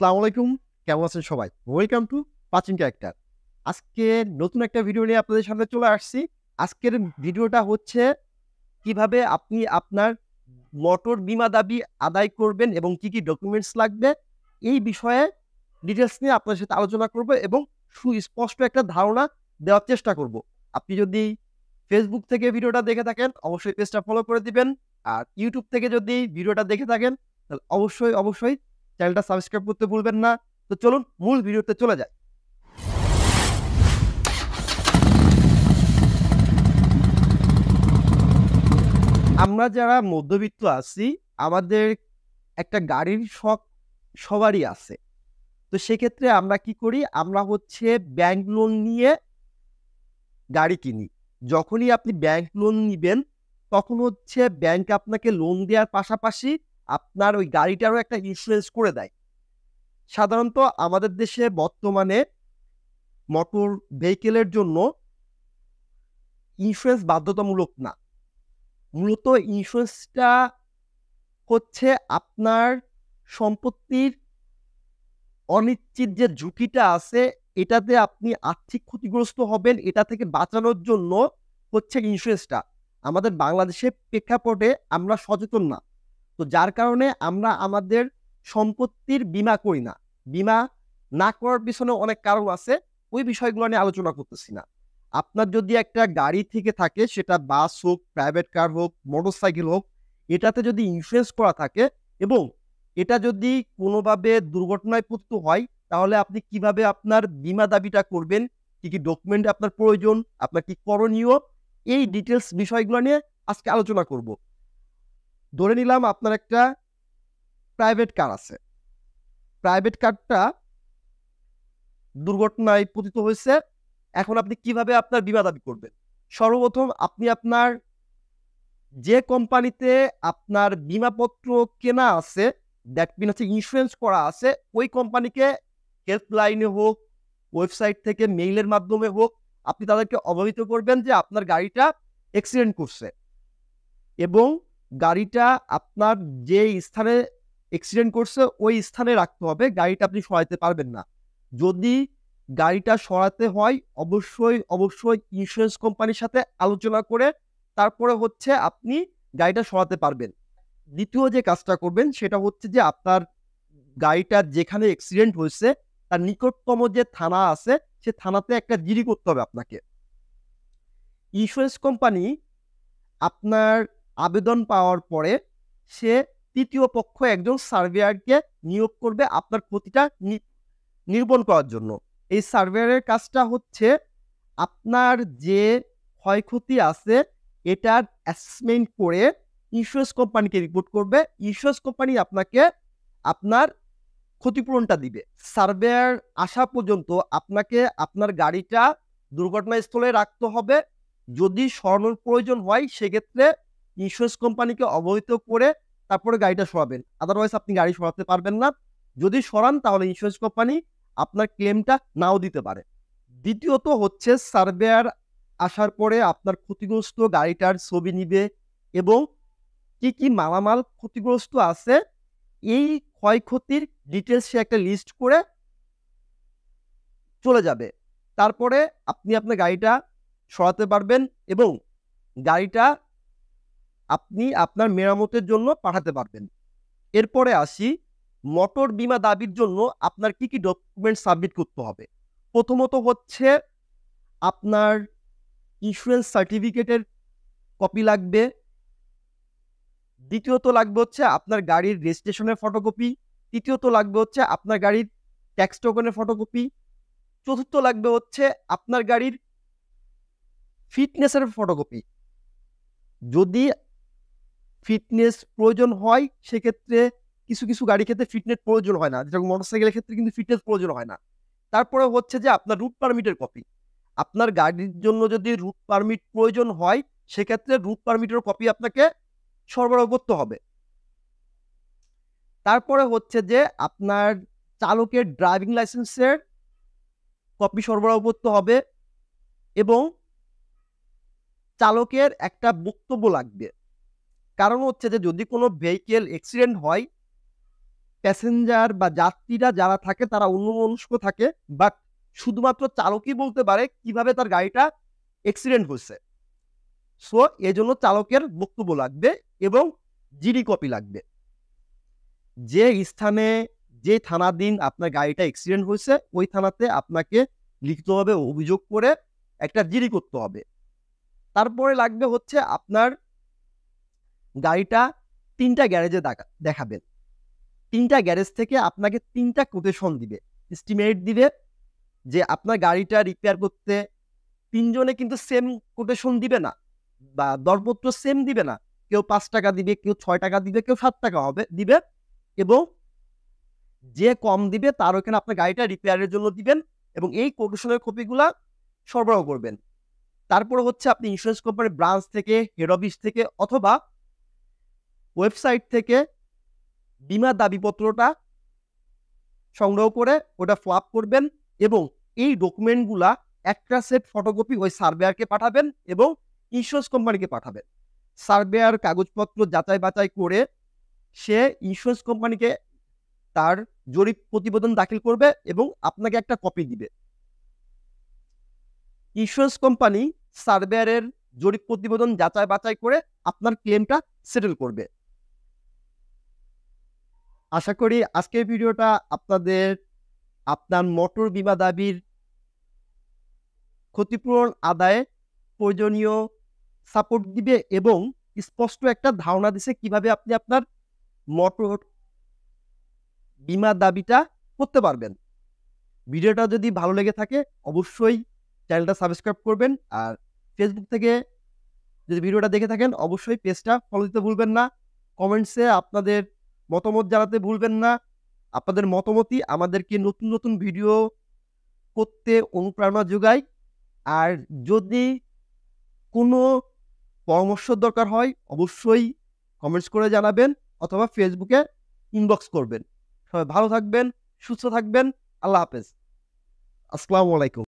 সালাম আলাইকুম কেমন আছেন সবাই ওয়েলকাম টু প্রাচীন ক্যারেক্টার আজকে নতুন একটা ভিডিও নিয়ে আপনাদের সামনে চলে আসছি আজকের ভিডিওটা হচ্ছে কিভাবে আপনি আপনার মোটর বিমা দাবি আদায় করবেন এবং কি কি ডকুমেন্টস লাগবে এই বিষয়ে ডিটেলস নিয়ে আপনার সাথে আলোচনা করব এবং সুস্পষ্ট একটা ধারণা দেওয়ার চেষ্টা করব আপনি যদি ফেসবুক থেকে ভিডিওটা দেখে থাকেন অবশ্যই পেজটা ফলো করে দিবেন আর ইউটিউব থেকে যদি ভিডিওটা দেখে থাকেন তাহলে অবশ্যই অবশ্যই চ্যানেলটা সাবস্ক্রাইব করতে ভুলবেন না তো চলুন মূল ভিডিওতে চলে যায় আমরা যারা মধ্যবিত্ত আছি আমাদের একটা গাড়ির শখ সবারই আছে তো সেক্ষেত্রে আমরা কি করি আমরা হচ্ছে ব্যাংক লোন নিয়ে গাড়ি কিনি যখনই আপনি ব্যাংক লোন নিবেন তখন হচ্ছে ব্যাংক আপনাকে লোন দেওয়ার পাশাপাশি আপনার ওই গাড়িটারও একটা ইন্স্যুরেন্স করে দেয় সাধারণত আমাদের দেশে বর্তমানে মোটর ভেহিকেলের জন্য ইন্স্যুরেন্স বাধ্যতামূলক না মূলত ইন্স্যুরেন্সটা হচ্ছে আপনার সম্পত্তির অনিশ্চিত যে ঝুঁকিটা আছে এটাতে আপনি আর্থিক ক্ষতিগ্রস্ত হবেন এটা থেকে বাঁচানোর জন্য হচ্ছে ইন্স্যুরেন্সটা আমাদের বাংলাদেশে প্রেক্ষাপটে আমরা সচেতন না তো যার কারণে আমরা আমাদের সম্পত্তির বিমা করি না বিমা না করার পিছনে অনেক কারণ আছে ওই বিষয়গুলো নিয়ে আলোচনা করতেছি না আপনার যদি একটা গাড়ি থেকে থাকে সেটা বাস হোক প্রাইভেট কার হোক মোটরসাইকেল হোক এটাতে যদি ইন্স্যুরেন্স করা থাকে এবং এটা যদি কোনোভাবে দুর্ঘটনায় পূর্ত হয় তাহলে আপনি কিভাবে আপনার বিমা দাবিটা করবেন কি কি ডকুমেন্ট আপনার প্রয়োজন আপনার কি করণীয় এই ডিটেলস বিষয়গুলো নিয়ে আজকে আলোচনা করব ধরে নিলাম আপনার একটা প্রাইভেট কার আছে প্রাইভেট কারটা দুর্ঘটনায় পতিত হয়েছে এখন আপনি কিভাবে আপনার বিমা দাবি করবেন সর্বপ্রথম আপনি আপনার যে কোম্পানিতে আপনার বিমাপত্র কেনা আছে দ্যাট মিন হচ্ছে ইন্স্যুরেন্স করা আছে ওই কোম্পানিকে হেল্পলাইনে হোক ওয়েবসাইট থেকে মেইলের মাধ্যমে হোক আপনি তাদেরকে অবহিত করবেন যে আপনার গাড়িটা অ্যাক্সিডেন্ট করছে এবং গাড়িটা আপনার যে স্থানে অ্যাক্সিডেন্ট করছে ওই স্থানে রাখতে হবে গাড়িটা আপনি সরাইতে পারবেন না যদি গাড়িটা সরাতে হয় অবশ্যই অবশ্যই ইন্স্যুরেন্স কোম্পানির সাথে আলোচনা করে তারপরে হচ্ছে আপনি গাড়িটা সরাতে পারবেন দ্বিতীয় যে কাজটা করবেন সেটা হচ্ছে যে আপনার গাড়িটার যেখানে অ্যাক্সিডেন্ট হয়েছে তার নিকটতম যে থানা আছে সে থানাতে একটা জিডি করতে হবে আপনাকে ইন্স্যুরেন্স কোম্পানি আপনার আবেদন পাওয়ার পরে সে তৃতীয় পক্ষ একজন সার্ভেয়ারকে নিয়োগ করবে আপনার ক্ষতিটা নিরূপণ করার জন্য এই সার্ভেয়ারের কাজটা হচ্ছে আপনার যে ক্ষয়ক্ষতি আছে এটার অ্যাসেসমেন্ট করে ইন্স্যুরেন্স কোম্পানিকে রিপোর্ট করবে ইন্স্যুরেন্স কোম্পানি আপনাকে আপনার ক্ষতিপূরণটা দিবে সার্ভেয়ার আসা পর্যন্ত আপনাকে আপনার গাড়িটা দুর্ঘটনাস্থলে রাখতে হবে যদি স্বর্ণর প্রয়োজন হয় সেক্ষেত্রে ইন্স্যুরেন্স কোম্পানিকে অবহিত করে তারপরে গাড়িটা সরাবেন আদারওয়াইজ আপনি গাড়ি সরাতে পারবেন না যদি সরান তাহলে ইন্স্যুরেন্স কোম্পানি আপনার ক্লেমটা নাও দিতে পারে দ্বিতীয়ত হচ্ছে সার্ভেয়ার আসার পরে আপনার ক্ষতিগ্রস্ত গাড়িটার ছবি নিবে এবং কি কি মালামাল ক্ষতিগ্রস্ত আছে এই ক্ষয়ক্ষতির ডিটেলস সে একটা লিস্ট করে চলে যাবে তারপরে আপনি আপনার গাড়িটা সরাতে পারবেন এবং গাড়িটা আপনি আপনার মেরামতের জন্য পাঠাতে পারবেন এরপরে আসি মোটর বিমা দাবির জন্য আপনার কি কি ডকুমেন্ট সাবমিট করতে হবে প্রথমত হচ্ছে আপনার ইন্স্যুরেন্স সার্টিফিকেটের কপি লাগবে দ্বিতীয়ত লাগবে হচ্ছে আপনার গাড়ির রেজিস্ট্রেশনের ফটোকপি তৃতীয়ত লাগবে হচ্ছে আপনার গাড়ির ট্যাক্স টোকনের ফটোকপি চতুর্থ লাগবে হচ্ছে আপনার গাড়ির ফিটনেসের ফটোকপি যদি ফিটনেস প্রয়োজন হয় সেক্ষেত্রে কিছু কিছু গাড়ি ক্ষেত্রে ফিটনেস প্রয়োজন হয় না যেরকম মোটরসাইকেলের ক্ষেত্রে কিন্তু ফিটনেস প্রয়োজন হয় না তারপরে হচ্ছে যে আপনার রুট পারমিটের কপি আপনার গাড়ির জন্য যদি রুট পারমিট প্রয়োজন হয় সেক্ষেত্রে রুট পারমিটের কপি আপনাকে সরবরাহ করতে হবে তারপরে হচ্ছে যে আপনার চালকের ড্রাইভিং লাইসেন্সের কপি সরবরাহ করতে হবে এবং চালকের একটা বক্তব্য লাগবে কারণ হচ্ছে যে যদি কোনো ভেহিকেল অ্যাক্সিডেন্ট হয় প্যাসেঞ্জার বা যাত্রীরা যারা থাকে তারা অন্যমনস্ক থাকে বাট শুধুমাত্র চালকই বলতে পারে কিভাবে তার গাড়িটা অ্যাক্সিডেন্ট হয়েছে সো এজন্য চালকের বক্তব্য লাগবে এবং জিডি কপি লাগবে যে স্থানে যে থানা দিন আপনার গাড়িটা অ্যাক্সিডেন্ট হয়েছে ওই থানাতে আপনাকে লিখিতভাবে অভিযোগ করে একটা জিডি করতে হবে তারপরে লাগবে হচ্ছে আপনার গাড়িটা তিনটা গ্যারেজে দেখাবেন তিনটা গ্যারেজ থেকে আপনাকে তিনটা কোটেশন দিবে এস্টিমেট দিবে যে আপনার গাড়িটা রিপেয়ার করতে তিনজনে কিন্তু সেম কোটেশন দিবে না বা দরপত্র সেম দিবে না কেউ পাঁচ টাকা দিবে কেউ ছয় টাকা দিবে কেউ সাত টাকা হবে দিবে এবং যে কম দিবে তার ওখানে আপনার গাড়িটা রিপেয়ারের জন্য দিবেন এবং এই কোটেশনের কপিগুলো সরবরাহ করবেন তারপরে হচ্ছে আপনি ইন্স্যুরেন্স কোম্পানির ব্রাঞ্চ থেকে হেড অফিস থেকে অথবা ওয়েবসাইট থেকে বিমা দাবিপত্রটা সংগ্রহ করে ওটা ফ্লাপ করবেন এবং এই ডকুমেন্টগুলা একটা সেট ফটোকপি ওই সার্ভেয়ারকে পাঠাবেন এবং ইন্স্যুরেন্স কোম্পানিকে পাঠাবেন সার্ভেয়ার কাগজপত্র যাচাই বাচাই করে সে ইন্স্যুরেন্স কোম্পানিকে তার জরিপ প্রতিবেদন দাখিল করবে এবং আপনাকে একটা কপি দিবে ইন্স্যুরেন্স কোম্পানি সার্ভেয়ারের জরিপ প্রতিবেদন যাচাই বাচাই করে আপনার ক্লেমটা সেটেল করবে আশা করি আজকের ভিডিওটা আপনাদের আপনার মোটর বিমা দাবির ক্ষতিপূরণ আদায়ে প্রয়োজনীয় সাপোর্ট দিবে এবং স্পষ্ট একটা ধারণা দিছে কিভাবে আপনি আপনার মোটর বিমা দাবিটা করতে পারবেন ভিডিওটা যদি ভালো লেগে থাকে অবশ্যই চ্যানেলটা সাবস্ক্রাইব করবেন আর ফেসবুক থেকে যদি ভিডিওটা দেখে থাকেন অবশ্যই পেজটা ফলো দিতে ভুলবেন না কমেন্টসে আপনাদের মতামত জানাতে ভুলবেন না আপনাদের মতামতই আমাদেরকে নতুন নতুন ভিডিও করতে অনুপ্রেরণা যোগায় আর যদি কোনো পরামর্শ দরকার হয় অবশ্যই কমেন্টস করে জানাবেন অথবা ফেসবুকে ইনবক্স করবেন সবাই ভালো থাকবেন সুস্থ থাকবেন আল্লাহ হাফেজ আসসালামু আলাইকুম